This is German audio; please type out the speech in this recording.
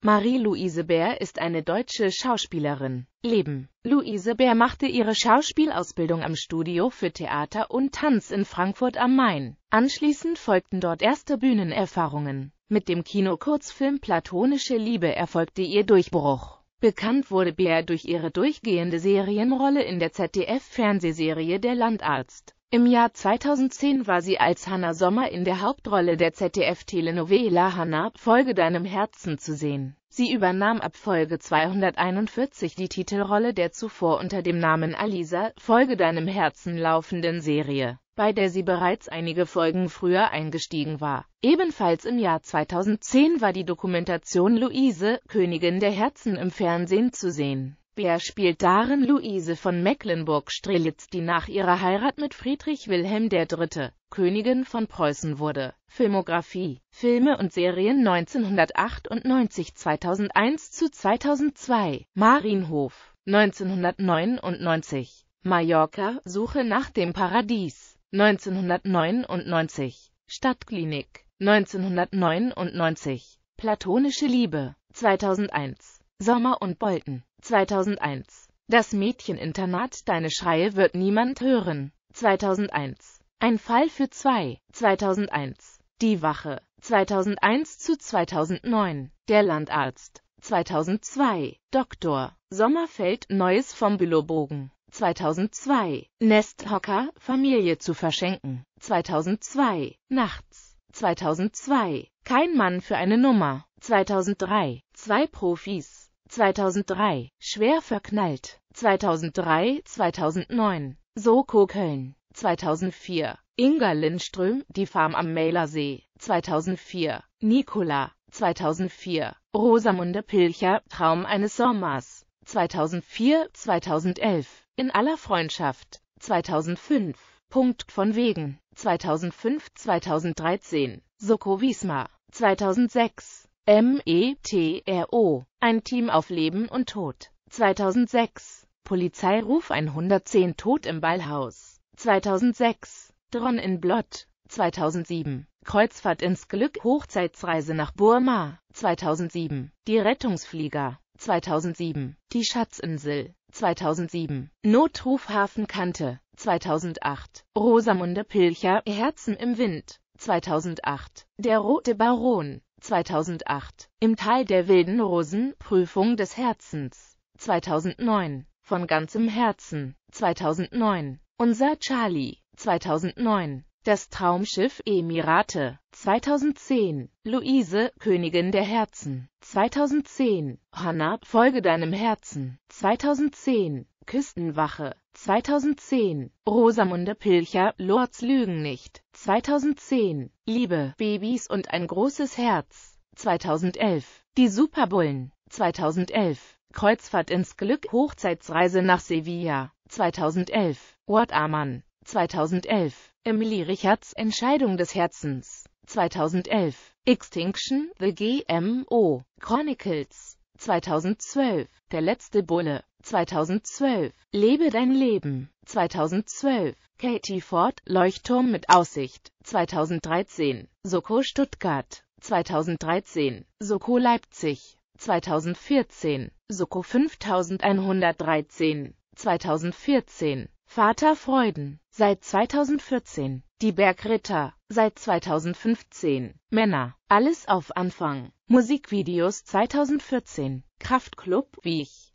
Marie-Louise Bär ist eine deutsche Schauspielerin. Leben. Luise Bär machte ihre Schauspielausbildung am Studio für Theater und Tanz in Frankfurt am Main. Anschließend folgten dort erste Bühnenerfahrungen. Mit dem Kinokurzfilm Platonische Liebe erfolgte ihr Durchbruch. Bekannt wurde Bär durch ihre durchgehende Serienrolle in der ZDF-Fernsehserie Der Landarzt. Im Jahr 2010 war sie als Hanna Sommer in der Hauptrolle der ZDF-Telenovela Hanna, Folge deinem Herzen zu sehen. Sie übernahm ab Folge 241 die Titelrolle der zuvor unter dem Namen Alisa, Folge deinem Herzen laufenden Serie, bei der sie bereits einige Folgen früher eingestiegen war. Ebenfalls im Jahr 2010 war die Dokumentation Luise, Königin der Herzen im Fernsehen zu sehen. Wer spielt darin Luise von Mecklenburg-Strelitz, die nach ihrer Heirat mit Friedrich Wilhelm III., Königin von Preußen wurde? Filmografie, Filme und Serien 1998 2001 zu 2002, Marienhof, 1999, Mallorca, Suche nach dem Paradies, 1999, Stadtklinik, 1999, Platonische Liebe, 2001, Sommer und Bolten. 2001. Das Mädcheninternat Deine Schreie wird niemand hören. 2001. Ein Fall für zwei. 2001. Die Wache. 2001 zu 2009. Der Landarzt. 2002. Doktor. Sommerfeld Neues vom Bülowbogen. 2002. Nesthocker, Familie zu verschenken. 2002. Nachts. 2002. Kein Mann für eine Nummer. 2003. Zwei Profis. 2003, schwer verknallt, 2003, 2009, Soko Köln, 2004, Inga Lindström, die Farm am Mälersee, 2004, Nicola, 2004, Rosamunde Pilcher, Traum eines Sommers, 2004, 2011, in aller Freundschaft, 2005, Punkt von wegen, 2005, 2013, Soko Wiesma, 2006, METRO. Ein Team auf Leben und Tod. 2006. Polizeiruf 110 Tod im Ballhaus. 2006. Dron in Blott. 2007. Kreuzfahrt ins Glück, Hochzeitsreise nach Burma, 2007. Die Rettungsflieger, 2007. Die Schatzinsel, 2007. Notruf Hafenkante. 2008. Rosamunde Pilcher, Herzen im Wind, 2008. Der Rote Baron, 2008. Im Tal der wilden Rosen, Prüfung des Herzens. 2009. Von ganzem Herzen. 2009. Unser Charlie. 2009. Das Traumschiff Emirate. 2010. Luise, Königin der Herzen. 2010. Hannah, Folge deinem Herzen. 2010. Küstenwache. 2010. Rosamunde Pilcher, Lords Lügen nicht. 2010, Liebe, Babys und ein großes Herz, 2011, die Superbullen, 2011, Kreuzfahrt ins Glück, Hochzeitsreise nach Sevilla, 2011, What Amann, 2011, Emily Richards, Entscheidung des Herzens, 2011, Extinction, The GMO, Chronicles, 2012, Der letzte Bulle, 2012, Lebe dein Leben, 2012, Katie Ford, Leuchtturm mit Aussicht, 2013, Soko Stuttgart, 2013, Soko Leipzig, 2014, Soko 5113, 2014, Vater Freuden, seit 2014, Die Bergritter, seit 2015, Männer, alles auf Anfang, Musikvideos 2014, Kraftclub, ich.